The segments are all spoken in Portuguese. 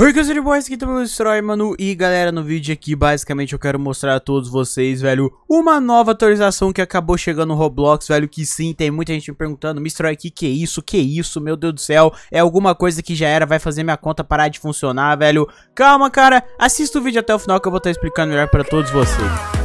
Oi, Cazuri Boys, aqui também tá Destroy, mano, e galera, no vídeo aqui, basicamente, eu quero mostrar a todos vocês, velho, uma nova atualização que acabou chegando no Roblox, velho, que sim, tem muita gente me perguntando, Destroy, que que é isso, que é isso, meu Deus do céu, é alguma coisa que já era, vai fazer minha conta parar de funcionar, velho, calma, cara, assista o vídeo até o final que eu vou estar explicando melhor pra todos vocês.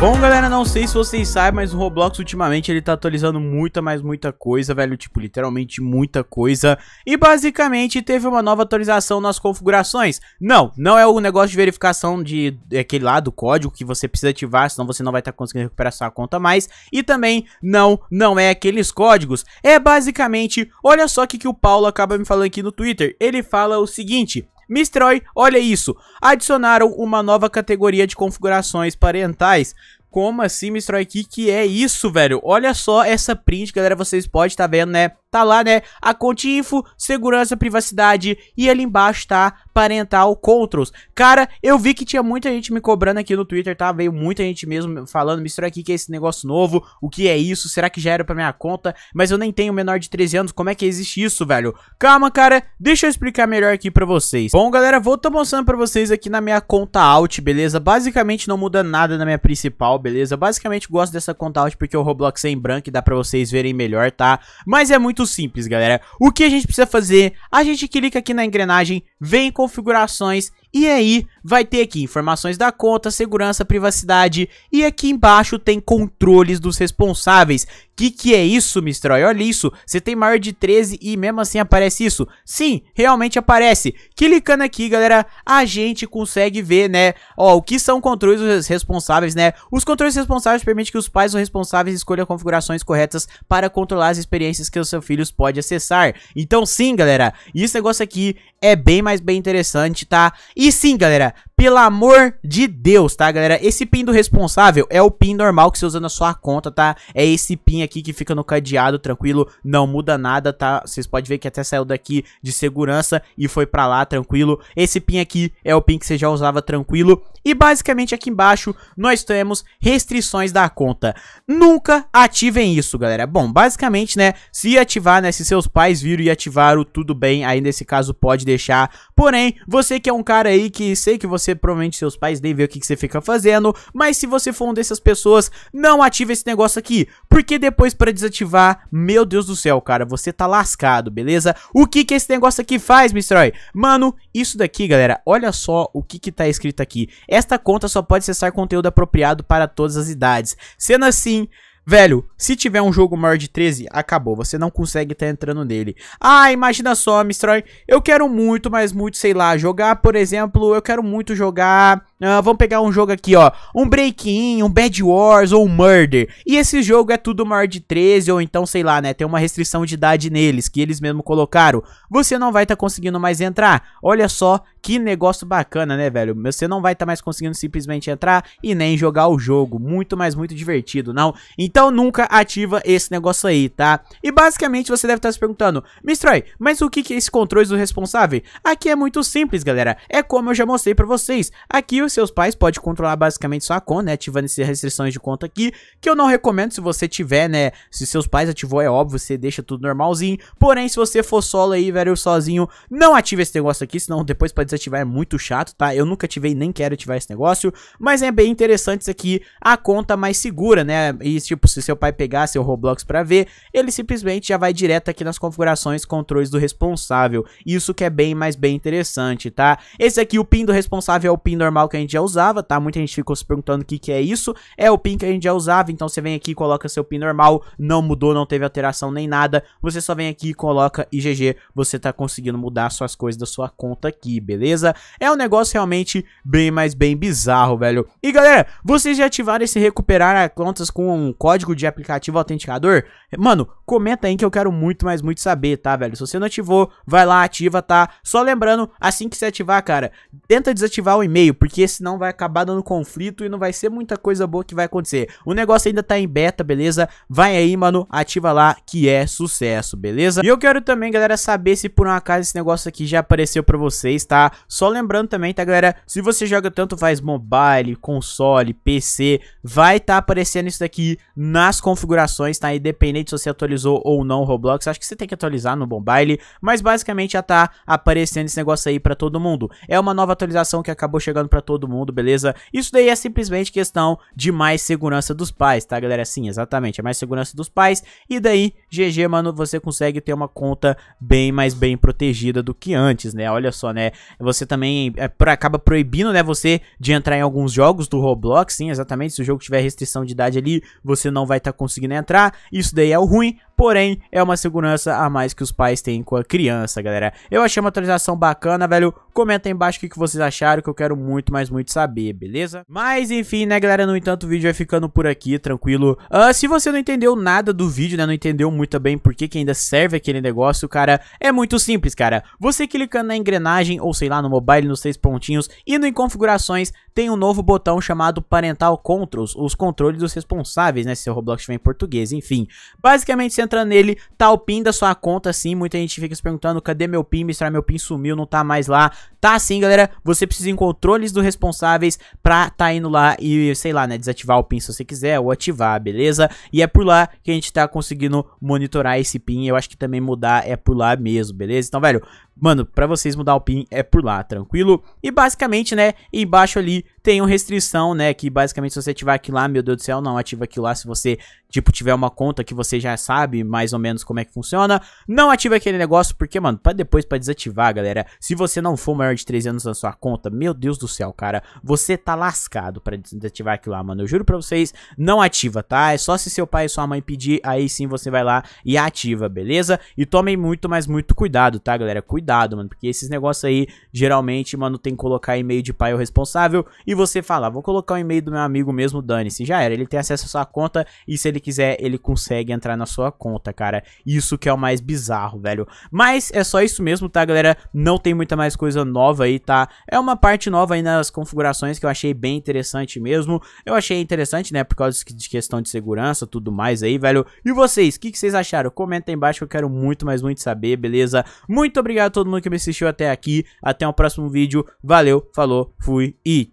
Bom, galera, não sei se vocês sabem, mas o Roblox ultimamente ele tá atualizando muita, mas muita coisa, velho, tipo, literalmente muita coisa. E basicamente teve uma nova atualização nas configurações. Não, não é o negócio de verificação de é, aquele lá do código que você precisa ativar, senão você não vai estar tá conseguindo recuperar sua conta mais. E também não, não é aqueles códigos. É basicamente, olha só o que, que o Paulo acaba me falando aqui no Twitter. Ele fala o seguinte: Mistrói, olha isso, adicionaram uma nova categoria de configurações parentais. Como assim, Mistrói? Que que é isso, velho? Olha só essa print, galera, vocês podem estar tá vendo, né? tá lá, né? A Conti-Info, segurança, privacidade e ali embaixo tá parental controls. Cara, eu vi que tinha muita gente me cobrando aqui no Twitter, tá? Veio muita gente mesmo falando, mistura aqui que é esse negócio novo, o que é isso, será que já era pra minha conta? Mas eu nem tenho menor de 13 anos, como é que existe isso, velho? Calma, cara, deixa eu explicar melhor aqui pra vocês. Bom, galera, vou tá mostrando pra vocês aqui na minha conta alt, beleza? Basicamente não muda nada na minha principal, beleza? Basicamente gosto dessa conta alt porque o é Roblox é em branco e dá pra vocês verem melhor, tá? Mas é muito muito simples, galera. O que a gente precisa fazer? A gente clica aqui na engrenagem, vem em configurações e aí vai ter aqui informações da conta, segurança, privacidade e aqui embaixo tem controles dos responsáveis. Que que é isso, Mistroy? Olha isso, você tem maior de 13 e mesmo assim aparece isso? Sim, realmente aparece. Clicando aqui, galera, a gente consegue ver, né, ó, o que são controles dos responsáveis, né? Os controles responsáveis permitem que os pais ou responsáveis escolham configurações corretas para controlar as experiências que os seus filhos podem acessar. Então sim, galera, esse negócio aqui é bem mais bem interessante, tá? E sim, galera, pelo amor de Deus, tá, galera? Esse PIN do responsável é o PIN normal que você usa na sua conta, tá? É esse PIN aqui que fica no cadeado, tranquilo, não muda nada, tá? Vocês podem ver que até saiu daqui de segurança e foi pra lá, tranquilo. Esse PIN aqui é o PIN que você já usava, tranquilo. E basicamente aqui embaixo nós temos restrições da conta. Nunca ativem isso, galera. Bom, basicamente, né, se ativar, né, se seus pais viram e ativaram, tudo bem. Aí nesse caso pode deixar. Porém, você que é um cara aí que sei que você você provavelmente seus pais nem vê o que, que você fica fazendo, mas se você for um dessas pessoas, não ativa esse negócio aqui, porque depois para desativar, meu Deus do céu, cara, você tá lascado, beleza? O que que esse negócio aqui faz, Mistroy? Mano, isso daqui, galera, olha só o que que tá escrito aqui. Esta conta só pode acessar conteúdo apropriado para todas as idades. Sendo assim, Velho, se tiver um jogo maior de 13, acabou. Você não consegue estar tá entrando nele. Ah, imagina só, Mistroy. Eu quero muito, mas muito, sei lá, jogar, por exemplo, eu quero muito jogar ah, vamos pegar um jogo aqui, ó. Um Break-In, um Bad Wars ou um Murder. E esse jogo é tudo maior de 13 ou então, sei lá, né? Tem uma restrição de idade neles, que eles mesmo colocaram. Você não vai estar tá conseguindo mais entrar. Olha só que negócio bacana, né, velho? Você não vai estar tá mais conseguindo simplesmente entrar e nem jogar o jogo. Muito, mas muito divertido, não? Então nunca ativa esse negócio aí, tá? E basicamente você deve estar tá se perguntando, Mistroy, mas o que, que é esse controle do responsável? Aqui é muito simples, galera. É como eu já mostrei pra vocês. Aqui os seus pais, pode controlar basicamente sua conta, né? Ativando essas restrições de conta aqui, que eu não recomendo se você tiver, né? Se seus pais ativou, é óbvio, você deixa tudo normalzinho. Porém, se você for solo aí, velho, sozinho, não ative esse negócio aqui, senão depois pra desativar é muito chato, tá? Eu nunca ativei, nem quero ativar esse negócio, mas é bem interessante isso aqui, a conta mais segura, né? E, tipo, se seu pai pegar seu Roblox pra ver, ele simplesmente já vai direto aqui nas configurações, controles do responsável. Isso que é bem, mais bem interessante, tá? Esse aqui, o pin do responsável é o pin normal que a gente já usava, tá? Muita gente ficou se perguntando o que, que é isso. É o pin que a gente já usava, então você vem aqui e coloca seu pin normal, não mudou, não teve alteração nem nada. Você só vem aqui e coloca IGG, você tá conseguindo mudar suas coisas da sua conta aqui, beleza? É um negócio realmente bem, mas bem bizarro, velho. E galera, vocês já ativaram esse recuperar contas com um código de aplicativo autenticador? Mano, comenta aí que eu quero muito, mas muito saber, tá, velho? Se você não ativou, vai lá, ativa, tá? Só lembrando, assim que você ativar, cara, tenta desativar o e-mail, porque senão vai acabar dando conflito e não vai ser muita coisa boa que vai acontecer. O negócio ainda tá em beta, beleza? Vai aí, mano, ativa lá que é sucesso, beleza? E eu quero também, galera, saber se por um acaso esse negócio aqui já apareceu pra vocês, tá? Só lembrando também, tá, galera? Se você joga tanto faz mobile, console, PC, vai tá aparecendo isso daqui nas configurações, tá? Independente se você atualizou ou não o Roblox, acho que você tem que atualizar no mobile, mas basicamente já tá aparecendo esse negócio aí pra todo mundo. É uma nova atualização que acabou chegando pra todo todo mundo, beleza? Isso daí é simplesmente questão de mais segurança dos pais, tá, galera? Sim, exatamente, é mais segurança dos pais. E daí, GG, mano, você consegue ter uma conta bem mais bem protegida do que antes, né? Olha só, né? Você também é, pra, acaba proibindo, né, você de entrar em alguns jogos do Roblox, sim, exatamente. Se o jogo tiver restrição de idade ali, você não vai estar tá conseguindo entrar. Isso daí é o ruim, porém é uma segurança a mais que os pais têm com a criança, galera. Eu achei uma atualização bacana, velho. Comenta aí embaixo o que, vocês acharam, que eu quero muito, mas muito saber, beleza? Mas enfim, né, galera, no entanto, o vídeo vai ficando por aqui, tranquilo. Uh, se você não entendeu nada do vídeo, né, não entendeu muito bem por que, que ainda serve aquele negócio, cara, é muito simples, cara. Você clicando na engrenagem, ou sei lá, no mobile, nos três pontinhos, indo em configurações, tem um novo botão chamado Parental Controls, os controles dos responsáveis, né, se o Roblox estiver em português, enfim. Basicamente, você entra nele, tá o PIN da sua conta, sim. Muita gente fica se perguntando, cadê meu PIN? Mestrar meu PIN sumiu, não tá mais lá. Tá assim, galera, você precisa em controles dos responsáveis pra tá indo lá e, sei lá, né, desativar o PIN se você quiser ou ativar, beleza? E é por lá que a gente tá conseguindo monitorar esse PIN, eu acho que também mudar é por lá mesmo, beleza? Então, velho, mano, pra vocês mudar o PIN é por lá, tranquilo? E basicamente, né, embaixo ali tem uma restrição, né, que basicamente se você ativar aqui lá, meu Deus do céu, não, ativa aqui lá se você, tipo, tiver uma conta que você já sabe mais ou menos como é que funciona, não ativa aquele negócio, porque, mano, pra depois pra desativar, galera, se você não for maior maior de 3 anos na sua conta, meu Deus do céu, cara, você tá lascado para desativar aquilo lá, mano. Eu juro pra vocês, não ativa, tá? É só se seu pai e sua mãe pedir, aí sim você vai lá e ativa, beleza? E tomem muito, mas muito cuidado, tá, galera? Cuidado, mano, porque esses negócios aí, geralmente, mano, tem que colocar e-mail de pai ou responsável e você fala, ah, vou colocar o e-mail do meu amigo mesmo, dane-se. Já era, ele tem acesso à sua conta e se ele quiser, ele consegue entrar na sua conta, cara. Isso que é o mais bizarro, velho. Mas é só isso mesmo, tá, galera? Não tem muita mais coisa nova nova aí, tá? É uma parte nova aí nas configurações que eu achei bem interessante mesmo. Eu achei interessante, né, por causa de questão de segurança, tudo mais aí, velho. E vocês, o que, que vocês acharam? Comenta aí embaixo que eu quero muito, mas muito saber, beleza? Muito obrigado a todo mundo que me assistiu até aqui. Até o próximo vídeo. Valeu, falou, fui e